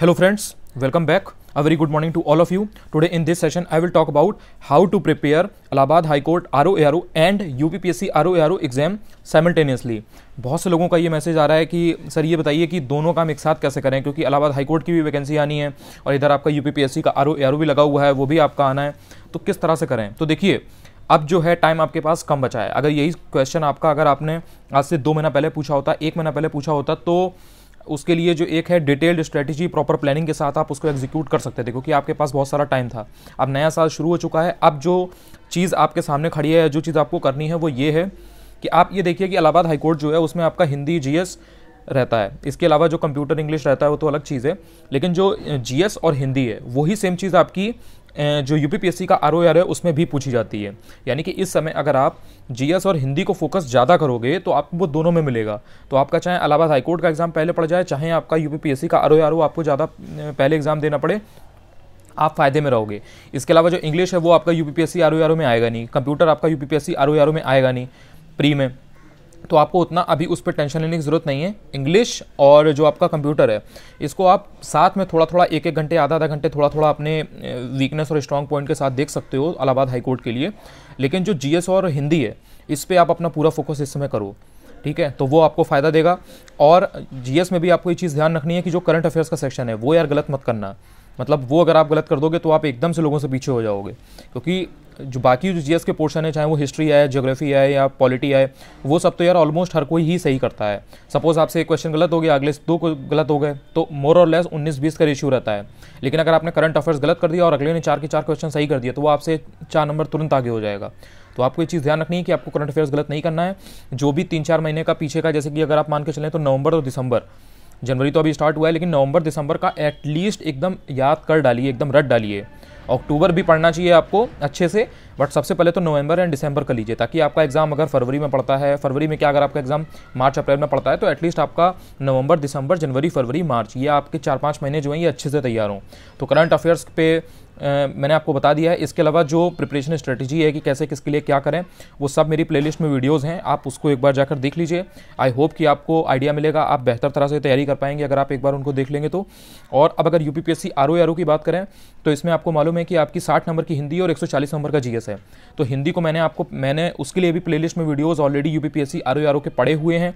Hello friends welcome back a very good morning Hello friends, welcome back. A very good morning to all of you. Today in this session, I R O about and U P P S C R O R O exam simultaneously बहुत से लोगों का ये message आ रहा है कि sir ये बताइए कि दोनों काम एक साथ कैसे करें क्योंकि इलाहाबाद हाई कोर्ट की भी वैकेंसी आनी है और इधर आपका U P P S C का आर ओ भी लगा हुआ है वो भी आपका आना है तो किस तरह से करें तो देखिए अब जो है टाइम आपके पास कम बचा है अगर यही क्वेश्चन आपका अगर आपने आज से दो महीना पहले पूछा होता एक महीना पहले पूछा होता तो उसके लिए जो एक है डिटेल्ड स्ट्रेटजी प्रॉपर प्लानिंग के साथ आप उसको एग्जीक्यूट कर सकते थे क्योंकि आपके पास बहुत सारा टाइम था अब नया साल शुरू हो चुका है अब जो चीज़ आपके सामने खड़ी है जो चीज़ आपको करनी है वो ये है कि आप ये देखिए कि इलाहाबाद हाईकोर्ट जो है उसमें आपका हिंदी जी रहता है इसके अलावा जो कंप्यूटर इंग्लिश रहता है वो तो अलग चीज़ है लेकिन जो जीएस और हिंदी है वही सेम चीज़ आपकी जो यूपीपीएससी का आर है उसमें भी पूछी जाती है यानी कि इस समय अगर आप जीएस और हिंदी को फोकस ज़्यादा करोगे तो आपको वो दोनों में मिलेगा तो आपका चाहे इलाहाबाद हाईकोर्ट का एग्ज़ाम पहले पड़ जाए चाहे आपका यूपीपीएससी का आर आपको ज़्यादा पहले एग्ज़ाम देना पड़े आप फायदे में रहोगे इसके अलावा जो इंग्लिश है वो आपका U P P S C R O में आएगा नहीं कंप्यूटर आपका U P P S C R O में आएगा नहीं प्री में तो आपको उतना अभी उस पर टेंशन लेने की ज़रूरत नहीं है इंग्लिश और जो आपका कंप्यूटर है इसको आप साथ में थोड़ा थोड़ा एक एक घंटे आधा आधा घंटे थोड़ा थोड़ा अपने वीकनेस और स्ट्रॉन्ग पॉइंट के साथ देख सकते हो अलाहाबाद हाईकोर्ट के लिए लेकिन जो जीएस और हिंदी है इस पर आप अपना पूरा फोकस इस समय करो ठीक है तो वो आपको फ़ायदा देगा और जी में भी आपको ये चीज़ ध्यान रखनी है कि जो करंट अफेयर्स का सेक्शन है वो यार गलत मत करना मतलब वो अगर आप गलत कर दोगे तो आप एकदम से लोगों से पीछे हो जाओगे क्योंकि जो बाकी जो जीएस के पोर्शन है चाहे वो हिस्ट्री है जोग्राफी है या पॉलिटी है वो सब तो यार ऑलमोस्ट हर कोई ही सही करता है सपोज आपसे एक क्वेश्चन गलत हो गया अगले दो को गलत हो गए तो मोर और लेस उन्नीस बीस का रेशियो रहता है लेकिन अगर आपने करंट अफेयर्स गलत कर दिया और अगले ने चार के चार क्वेश्चन सही कर दिया तो वो आपसे चार नंबर तुरंत आगे हो जाएगा तो आपको ये चीज़ ध्यान रखनी है कि आपको करंट अफेयर्स गलत नहीं करना है जो भी तीन चार महीने का पीछे का जैसे कि अगर आप मान के चलें तो नवंबर और दिसंबर जनवरी तो अभी स्टार्ट हुआ है लेकिन नवंबर दिसंबर का एटलीस्ट एकदम याद कर डालिए एकदम रट डालिए अक्टूबर भी पढ़ना चाहिए आपको अच्छे से बट सबसे पहले तो नवंबर एंड दिसंबर कर लीजिए ताकि आपका एग्ज़ाम अगर फरवरी में पड़ता है फरवरी में क्या अगर आपका एग्ज़ाम मार्च अप्रैल में पड़ता है तो एटलीस्ट आपका नवंबर दिसंबर जनवरी फरवरी मार्च ये आपके चार पाँच महीने जो हैं ये अच्छे से तैयार हों तो करंट अफेयर्स पे मैंने आपको बता दिया है इसके अलावा जो प्रिपरेशन स्ट्रेटजी है कि कैसे किसके लिए क्या करें वो सब मेरी प्लेलिस्ट में वीडियोज़ हैं आप उसको एक बार जाकर देख लीजिए आई होप कि आपको आइडिया मिलेगा आप बेहतर तरह से तैयारी कर पाएंगे अगर आप एक बार उनको देख लेंगे तो और अब अगर यू पी की बात करें तो इसमें आपको मालूम है कि आपकी साठ नंबर की हिंदी और एक नंबर का जी है तो हिंदी को मैंने आपको मैंने उसके लिए भी प्ले में वीडियोज़ ऑलरेडी यू पी के पड़े हुए हैं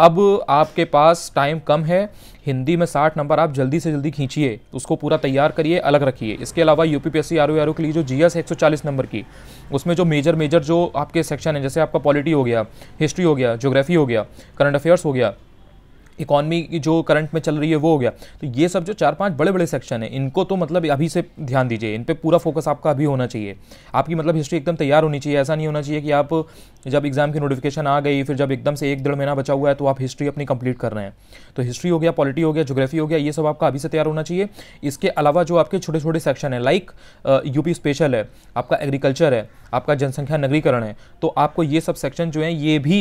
अब आपके पास टाइम कम है हिंदी में साठ नंबर आप जल्दी से जल्दी खींचिए उसको पूरा तैयार करिए अलग रखिए इसके अलावा U P P S C R O के लिए जो जी एस एक सौ चालीस नंबर की उसमें जो मेजर मेजर जो आपके सेक्शन है जैसे आपका पॉलिटी हो गया हिस्ट्री हो गया जोग्राफी हो गया करंट अफेयर्स हो गया इकॉनमी जो करंट में चल रही है वो हो गया तो ये सब जो चार पांच बड़े बड़े सेक्शन हैं इनको तो मतलब अभी से ध्यान दीजिए इन पर पूरा फोकस आपका अभी होना चाहिए आपकी मतलब हिस्ट्री एकदम तैयार होनी चाहिए ऐसा नहीं होना चाहिए कि आप जब एग्ज़ाम की नोटिफिकेशन आ गई फिर जब एकदम से एक डेढ़ महीना बचा हुआ है तो आप हिस्ट्री अपनी कंप्लीट कर रहे हैं तो हिस्ट्री हो गया पॉलिटी हो गया जोग्राफी हो गया ये सब आपका अभी से तैयार होना चाहिए इसके अलावा जो आपके छोटे छोटे सेक्शन है लाइक यूपी स्पेशल है आपका एग्रीकल्चर है आपका जनसंख्या नगरीकरण है तो आपको ये सब सेक्शन जो है ये भी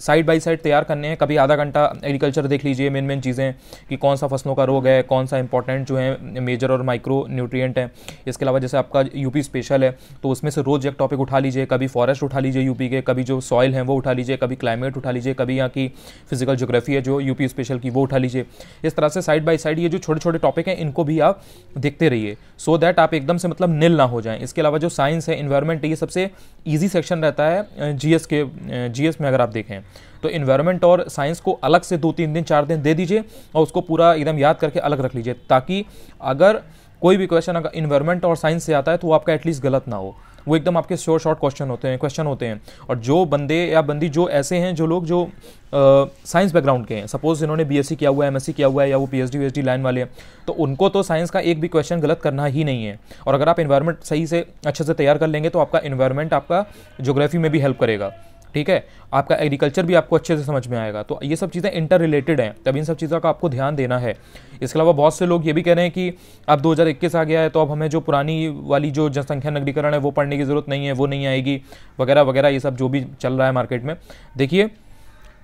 साइड बाई साइड तैयार करने हैं कभी आधा घंटा एग्रीकल्चर देख लीजिए मेन मेन चीज़ें कि कौन सा फसलों का रोग है कौन सा इंपॉर्टेंट जो है मेजर और माइक्रो न्यूट्रिएंट है इसके अलावा जैसे आपका यूपी स्पेशल है तो उसमें से रोज़ एक टॉपिक उठा लीजिए कभी फॉरेस्ट उठा लीजिए यूपी के कभी जो सॉइल है वो उठा लीजिए कभी क्लाइमेट उठा लीजिए कभी यहाँ की फिजिकल जोग्राफी है जो यूपी स्पेशल की वो उठा लीजिए इस तरह से साइड बाई साइड ये जो छोटे छोटे टॉपिक हैं इनको भी आप देखते रहिए सो दैट आप एकदम से मतलब नील ना हो जाए इसके अलावा जो साइंस है इन्वायरमेंट ये सबसे ईजी सेक्शन रहता है जी के जी में अगर आप देखें हैं तो इन्वायरमेंट और साइंस को अलग से दो तीन दिन चार दिन दे दीजिए और उसको पूरा एकदम याद करके अलग रख लीजिए ताकि अगर कोई भी क्वेश्चन अगर इन्वायरमेंट और साइंस से आता है तो वो आपका एटलीस्ट गलत ना हो वो एकदम आपके शोर शॉर्ट क्वेश्चन होते हैं क्वेश्चन होते हैं और जो बंदे या बंदी जो ऐसे हैं जो लोग जो साइंस बैकग्राउंड के हैं सपोज इन्होंने बीएससी किया हुआ है एमएससी किया हुआ है या वो पीएचडी वीएचडी लाइन वाले हैं तो उनको तो साइंस का एक भी क्वेश्चन गलत करना ही नहीं है और अगर आप इन्वायरमेंट सही से अच्छे से तैयार कर लेंगे तो आपका इन्वायरमेंट आपका जोग्राफी में भी हेल्प करेगा ठीक है आपका एग्रीकल्चर भी आपको अच्छे से समझ में आएगा तो ये सब चीज़ें इंटर रिलेटेड हैं तब इन सब चीज़ों का आपको ध्यान देना है इसके अलावा बहुत से लोग ये भी कह रहे हैं कि अब 2021 आ गया है तो अब हमें जो पुरानी वाली जो जनसंख्या नगरीकरण है वो पढ़ने की ज़रूरत नहीं है वो नहीं आएगी वगैरह वगैरह ये सब जो भी चल रहा है मार्केट में देखिए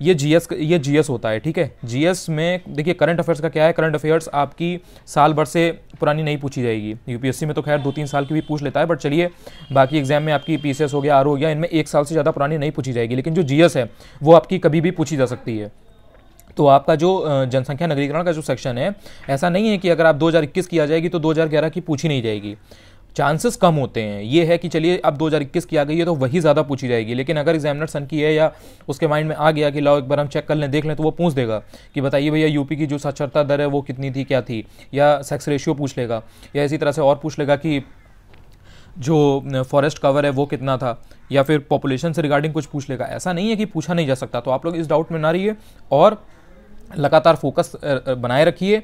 ये जीएस ये जीएस होता है ठीक है जीएस में देखिए करंट अफेयर्स का क्या है करंट अफेयर्स आपकी साल भर से पुरानी नहीं पूछी जाएगी यूपीएससी में तो खैर दो तीन साल की भी पूछ लेता है बट चलिए बाकी एग्जाम में आपकी पी हो गया आर हो गया इनमें एक साल से ज़्यादा पुरानी नहीं पूछी जाएगी लेकिन जो जी है वो आपकी कभी भी पूछी जा सकती है तो आपका जो जनसंख्या नगरीकरण का जो सेक्शन है ऐसा नहीं है कि अगर आप 2021 की आ जाएगी तो 2011 की पूछी नहीं जाएगी चांसेस कम होते हैं ये है कि चलिए अब 2021 की आ गई है तो वही ज़्यादा पूछी जाएगी लेकिन अगर एग्जामिनर सन की है या उसके माइंड में आ गया कि लाओ एक बार हम चेक कर लें देख लें तो वो पूछ देगा कि बताइए भैया यूपी की जो साक्षरता दर है वो कितनी थी क्या थी या सेक्स रेशियो पूछ लेगा या इसी तरह से और पूछ लेगा कि जो फॉरेस्ट कवर है वो कितना था या फिर पॉपुलेशन से रिगार्डिंग कुछ पूछ लेगा ऐसा नहीं है कि पूछा नहीं जा सकता तो आप लोग इस डाउट में ना रहिए और लगातार फोकस बनाए रखिए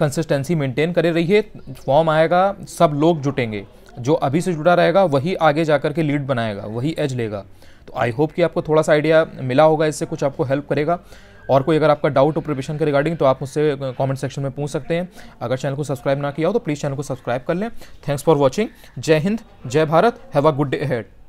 कंसिस्टेंसी मेंटेन करे रहिए फॉर्म आएगा सब लोग जुटेंगे जो अभी से जुड़ा रहेगा वही आगे जा के लीड बनाएगा वही एज लेगा तो आई होप कि आपको थोड़ा सा आइडिया मिला होगा इससे कुछ आपको हेल्प करेगा और कोई अगर आपका डाउट हो प्रिपरेशन के रिगार्डिंग तो आप मुझसे कमेंट सेक्शन में पूछ सकते हैं अगर चैनल को सब्सक्राइब ना किया हो तो प्लीज़ चैनल को सब्सक्राइब कर लें थैंक्स फॉर वॉचिंग जय हिंद जय Bharat have a good day head